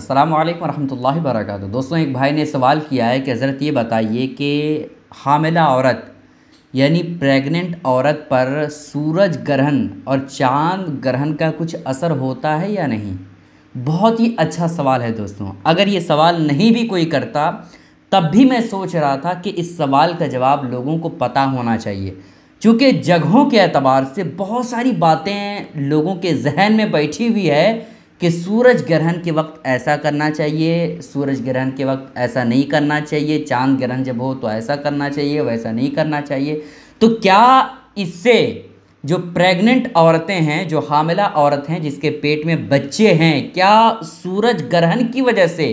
अस्सलाम वालेकुम रहमतुल्लाहि वरकत दोस्तों एक भाई ने सवाल किया है कि हज़रत ये बताइए कि हामिला औरत यानी प्रेग्नेंट औरत पर सूरज ग्रहण और चांद ग्रहण का कुछ असर होता है या नहीं बहुत ही अच्छा सवाल है दोस्तों अगर ये सवाल नहीं भी कोई करता तब भी मैं सोच रहा था कि इस सवाल का जवाब लोगों को पता होना चाहिए चूँकि जगहों के अतबार से बहुत सारी बातें लोगों के जहन में बैठी हुई है कि सूरज ग्रहण के वक्त ऐसा करना चाहिए सूरज ग्रहण के वक्त ऐसा नहीं करना चाहिए चांद ग्रहण जब हो तो ऐसा करना चाहिए वैसा नहीं करना चाहिए तो क्या इससे जो प्रेग्नेंट औरतें हैं जो हामिला औरत हैं जिसके पेट में बच्चे हैं क्या सूरज ग्रहण की वजह से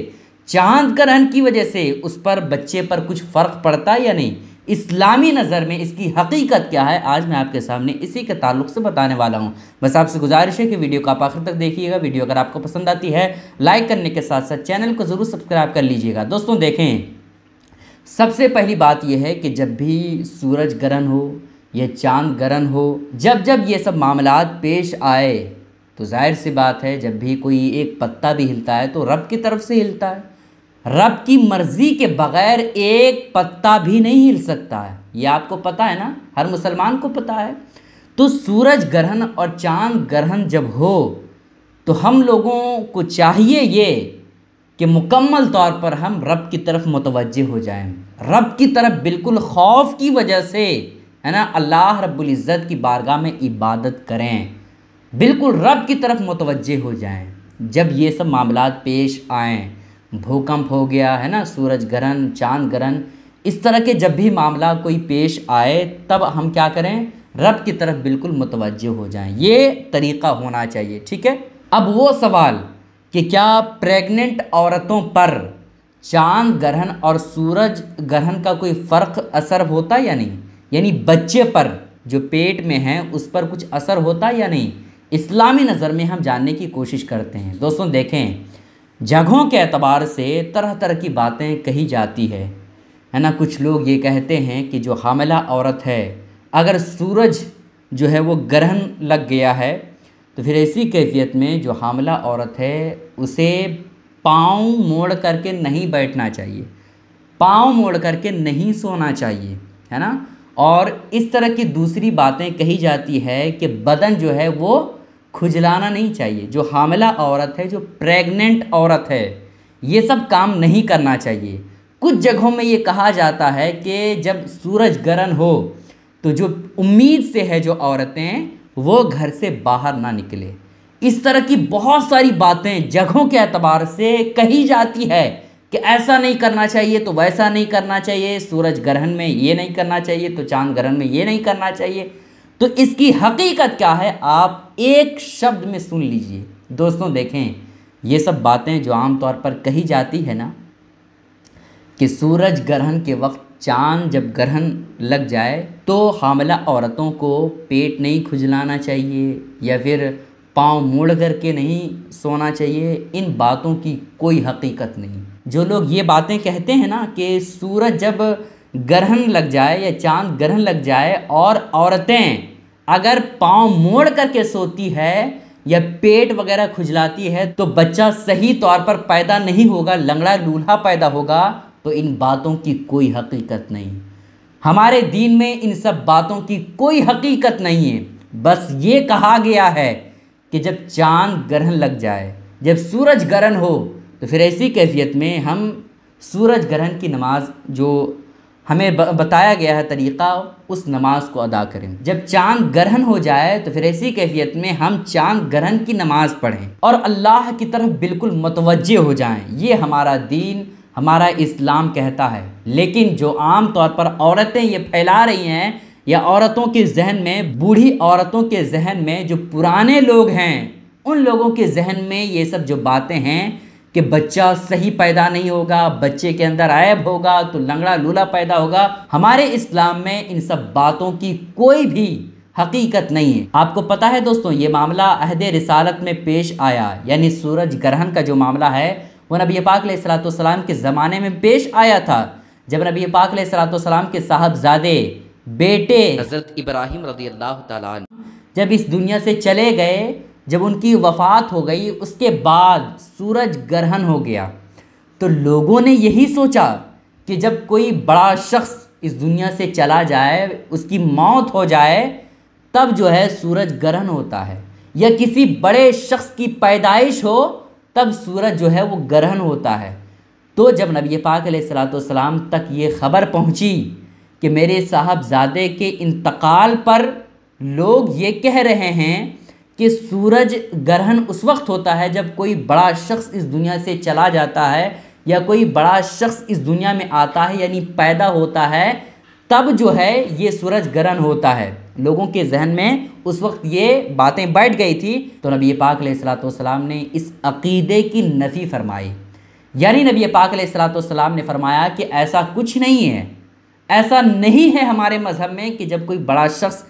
चांद ग्रहण की वजह से उस पर बच्चे पर कुछ फ़र्क पड़ता है या नहीं इस्लामी नज़र में इसकी हकीकत क्या है आज मैं आपके सामने इसी के ताल्लुक से बताने वाला हूँ बस आपसे गुजारिश है कि वीडियो को आप आखिर तक देखिएगा वीडियो अगर आपको पसंद आती है लाइक करने के साथ साथ चैनल को ज़रूर सब्सक्राइब कर लीजिएगा दोस्तों देखें सबसे पहली बात यह है कि जब भी सूरज ग्रहण हो या चाँद गरन हो जब जब ये सब मामला पेश आए तो जाहिर सी बात है जब भी कोई एक पत्ता भी हिलता है तो रब की तरफ से हिलता है रब की मर्ज़ी के बग़ैर एक पत्ता भी नहीं हिल सकता है ये आपको पता है ना हर मुसलमान को पता है तो सूरज ग्रहण और चांद ग्रहण जब हो तो हम लोगों को चाहिए ये कि मुकम्मल तौर पर हम रब की तरफ मुतवजह हो जाएं रब की तरफ बिल्कुल खौफ की वजह से है ना अल्लाह रब्बुल इज़्ज़त की बारगाह में इबादत करें बिल्कुल रब की तरफ मुतवजह हो जाएं जब ये सब मामला पेश आएँ भूकंप हो गया है ना सूरज ग्रहण चांद ग्रहण इस तरह के जब भी मामला कोई पेश आए तब हम क्या करें रब की तरफ बिल्कुल मुतवजह हो जाएं ये तरीक़ा होना चाहिए ठीक है अब वो सवाल कि क्या प्रेग्नेंट औरतों पर चांद ग्रहण और सूरज ग्रहण का कोई फ़र्क असर होता या नहीं यानी बच्चे पर जो पेट में है उस पर कुछ असर होता या नहीं इस्लामी नज़र में हम जानने की कोशिश करते हैं दोस्तों देखें जगहों के अतबार से तरह तरह की बातें कही जाती है है ना कुछ लोग ये कहते हैं कि जो हामिला औरत है अगर सूरज जो है वो ग्रहण लग गया है तो फिर ऐसी कैफियत में जो हामला औरत है उसे पाँव मोड़ करके नहीं बैठना चाहिए पाँव मोड़ करके नहीं सोना चाहिए है ना और इस तरह की दूसरी बातें कही जाती है कि बदन जो है वो खुजलाना नहीं चाहिए जो हामला औरत है जो प्रेग्नेंट औरत है ये सब काम नहीं करना चाहिए कुछ जगहों में ये कहा जाता है कि जब सूरज ग्रहण हो तो जो उम्मीद से है जो औरतें वो घर से बाहर ना निकले इस तरह की बहुत सारी बातें जगहों के अतबार से कही जाती है कि ऐसा नहीं करना चाहिए तो वैसा नहीं करना चाहिए सूरज ग्रहण में ये नहीं करना चाहिए तो चांद ग्रहण में ये नहीं करना चाहिए तो इसकी हकीकत क्या है आप एक शब्द में सुन लीजिए दोस्तों देखें ये सब बातें जो आम तौर पर कही जाती है ना कि सूरज ग्रहण के वक्त चांद जब ग्रहण लग जाए तो हामला औरतों को पेट नहीं खुजलाना चाहिए या फिर पाँव मोड़ करके नहीं सोना चाहिए इन बातों की कोई हकीकत नहीं जो लोग ये बातें कहते हैं ना कि सूरज जब ग्रहण लग जाए या चांद ग्रहण लग जाए और औरतें अगर पाँव मोड़ करके सोती है या पेट वगैरह खुजलाती है तो बच्चा सही तौर पर पैदा नहीं होगा लंगड़ा लूल्हा पैदा होगा तो इन बातों की कोई हकीकत नहीं हमारे दीन में इन सब बातों की कोई हकीकत नहीं है बस ये कहा गया है कि जब चांद ग्रहण लग जाए जब सूरज ग्रहण हो तो फिर ऐसी कैफियत में हम सूरज ग्रहण की नमाज़ जो हमें बताया गया है तरीक़ा उस नमाज को अदा करें जब चांद ग्रहण हो जाए तो फिर ऐसी कैफियत में हम चांद ग्रहण की नमाज पढ़ें और अल्लाह की तरफ बिल्कुल मतवज हो जाएं ये हमारा दीन हमारा इस्लाम कहता है लेकिन जो आम तौर पर औरतें ये फैला रही हैं या औरतों के जहन में बूढ़ी औरतों के जहन में जो पुराने लोग हैं उन लोगों के जहन में ये सब जो बातें हैं कि बच्चा सही पैदा नहीं होगा बच्चे के अंदर ऐब होगा तो लंगड़ा लूला पैदा होगा हमारे इस्लाम में इन सब बातों की कोई भी हकीकत नहीं है आपको पता है दोस्तों ये मामला अहद रिसालत में पेश आया यानी सूरज ग्रहण का जो मामला है वो नबी पाक सलाम के ज़माने में पेश आया था जब नबी पाक सलाम के साहबजादे बेटे हज़रत इब्राहिम रजी अल्लाह जब इस दुनिया से चले गए जब उनकी वफ़ात हो गई उसके बाद सूरज ग्रहण हो गया तो लोगों ने यही सोचा कि जब कोई बड़ा शख्स इस दुनिया से चला जाए उसकी मौत हो जाए तब जो है सूरज ग्रहण होता है या किसी बड़े शख्स की पैदाइश हो तब सूरज जो है वो ग्रहण होता है तो जब नबी पाक सलाम तक ये ख़बर पहुंची कि मेरे साहबजादे के इंतकाल पर लोग ये कह रहे हैं कि सूरज ग्रहण उस वक्त होता है जब कोई बड़ा शख्स इस दुनिया से चला जाता है या कोई बड़ा शख्स इस दुनिया में आता है यानी पैदा होता है तब जो है ये सूरज ग्रहण होता है लोगों के जहन में उस वक्त ये बातें बैठ गई थी तो नबी पाक सलाम ने इस अकीदे की नफ़ी फरमाई यानी नबी पाक सलाम ने फरमाया कि ऐसा कुछ नहीं है ऐसा नहीं है हमारे मज़हब में कि जब कोई बड़ा शख्स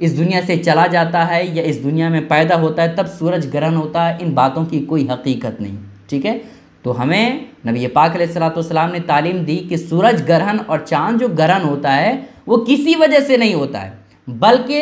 इस दुनिया से चला जाता है या इस दुनिया में पैदा होता है तब सूरज ग्रहण होता है इन बातों की कोई हकीकत नहीं ठीक है तो हमें नबी पाक सलाम ने तालीम दी कि सूरज ग्रहण और चांद जो ग्रहण होता है वो किसी वजह से नहीं होता है बल्कि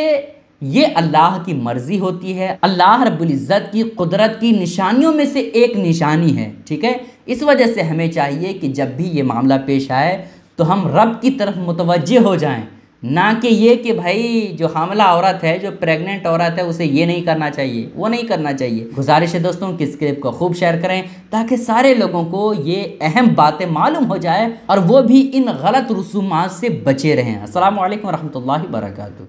ये अल्लाह की मर्ज़ी होती है अल्लाह रबुल्ज़त की कुदरत की निशानियों में से एक निशानी है ठीक है इस वजह से हमें चाहिए कि जब भी ये मामला पेश आए तो हम रब की तरफ मुतवजह हो जाएं ना कि ये कि भाई जो हामला औरत है जो प्रेग्नेंट औरत है उसे ये नहीं करना चाहिए वो नहीं करना चाहिए गुजारिश है दोस्तों कि स्क्रिप्ट को खूब शेयर करें ताकि सारे लोगों को ये अहम बातें मालूम हो जाए और वो भी इन गलत रसूमात से बचे रहें असल वरहमल वर्का